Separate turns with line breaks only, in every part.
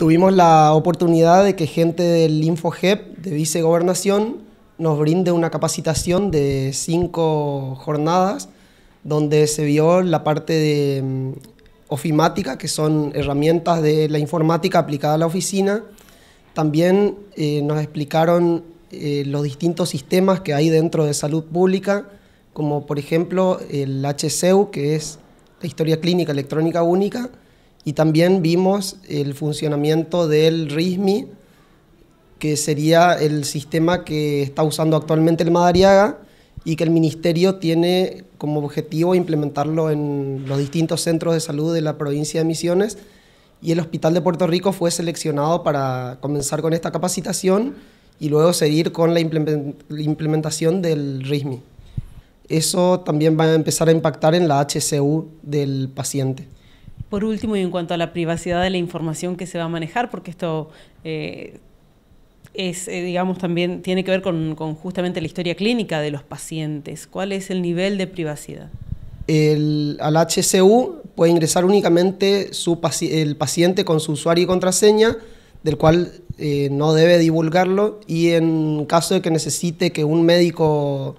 Tuvimos la oportunidad de que gente del InfoGEP, de Vicegobernación, nos brinde una capacitación de cinco jornadas donde se vio la parte de mm, ofimática, que son herramientas de la informática aplicada a la oficina. También eh, nos explicaron eh, los distintos sistemas que hay dentro de salud pública, como por ejemplo el HCU, que es la historia clínica electrónica única, y también vimos el funcionamiento del RISMI, que sería el sistema que está usando actualmente el Madariaga y que el Ministerio tiene como objetivo implementarlo en los distintos centros de salud de la provincia de Misiones. Y el Hospital de Puerto Rico fue seleccionado para comenzar con esta capacitación y luego seguir con la implementación del RISMI. Eso también va a empezar a impactar en la HCU del paciente. Por último, y en cuanto a la privacidad de la información que se va a manejar, porque esto eh, es, eh, digamos, también tiene que ver con, justamente la historia clínica de los pacientes. ¿Cuál es el nivel de privacidad? al HCU puede ingresar únicamente el paciente con su usuario y contraseña, del cual eh, no debe divulgarlo, y en caso de que necesite que un médico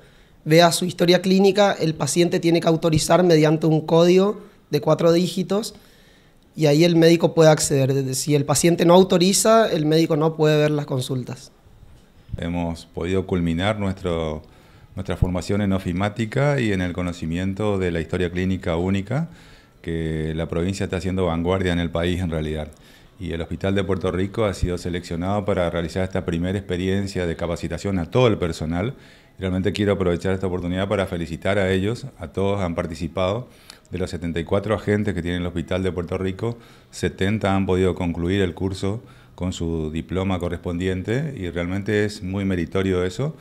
vea su historia clínica, el paciente tiene que autorizar mediante un código de cuatro dígitos y ahí el médico puede acceder. Si el paciente no autoriza, el médico no puede ver las consultas.
Hemos podido culminar nuestro, nuestra formación en ofimática y en el conocimiento de la historia clínica única que la provincia está haciendo vanguardia en el país en realidad. Y el Hospital de Puerto Rico ha sido seleccionado para realizar esta primera experiencia de capacitación a todo el personal. Realmente quiero aprovechar esta oportunidad para felicitar a ellos, a todos han participado de los 74 agentes que tiene el Hospital de Puerto Rico, 70 han podido concluir el curso con su diploma correspondiente y realmente es muy meritorio eso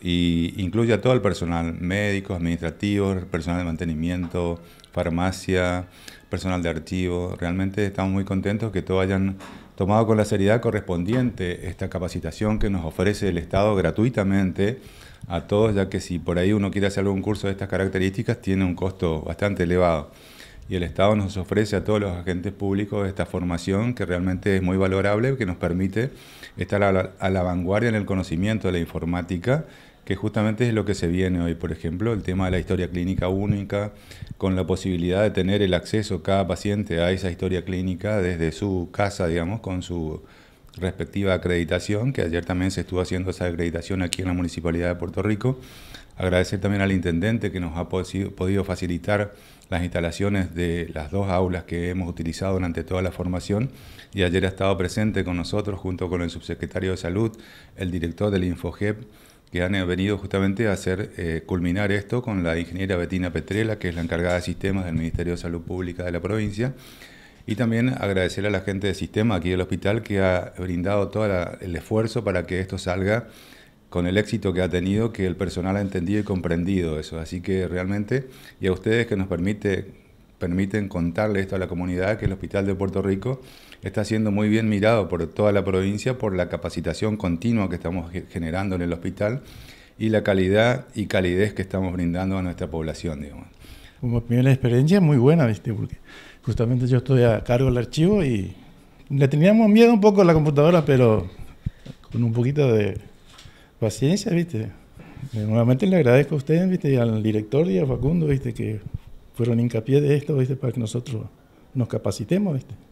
y incluye a todo el personal, médicos, administrativo, personal de mantenimiento, farmacia, personal de archivo. Realmente estamos muy contentos que todos hayan tomado con la seriedad correspondiente esta capacitación que nos ofrece el Estado gratuitamente a todos, ya que si por ahí uno quiere hacer algún curso de estas características, tiene un costo bastante elevado. Y el Estado nos ofrece a todos los agentes públicos esta formación que realmente es muy valorable, que nos permite estar a la, vanguardia en el conocimiento de la informática que justamente es lo que se viene hoy, por ejemplo, el tema de la historia clínica única, con la posibilidad de tener el acceso cada paciente a esa historia clínica desde su casa, digamos, con su respectiva acreditación, que ayer también se estuvo haciendo esa acreditación aquí en la Municipalidad de Puerto Rico. Agradecer también al intendente que nos ha podido facilitar las instalaciones de las dos aulas que hemos utilizado durante toda la formación y ayer ha estado presente con nosotros junto con el subsecretario de Salud, el director del InfoGEP, que han eh, venido justamente a hacer eh, culminar esto con la ingeniera Betina Petrella, que es la encargada de sistemas del Ministerio de Salud Pública de la provincia. Y también agradecer a la gente de sistema aquí del hospital que ha brindado todo el esfuerzo para que esto salga con el éxito que ha tenido, que el personal ha entendido y comprendido eso. Así que realmente, y a ustedes que nos permite permiten contarle esto a la comunidad, que el Hospital de Puerto Rico está siendo muy bien mirado por toda la provincia por la capacitación continua que estamos generando en el hospital y la calidad y calidez que estamos brindando a nuestra población. Digamos. Como primera experiencia muy buena, ¿viste? porque justamente yo estoy a cargo del archivo y le teníamos miedo un poco a la computadora, pero con un poquito de paciencia, ¿viste? nuevamente le agradezco a ustedes, ¿viste? Y al director y a Facundo, ¿viste? Que fueron hincapié de esto, ¿viste? para que nosotros nos capacitemos. ¿viste?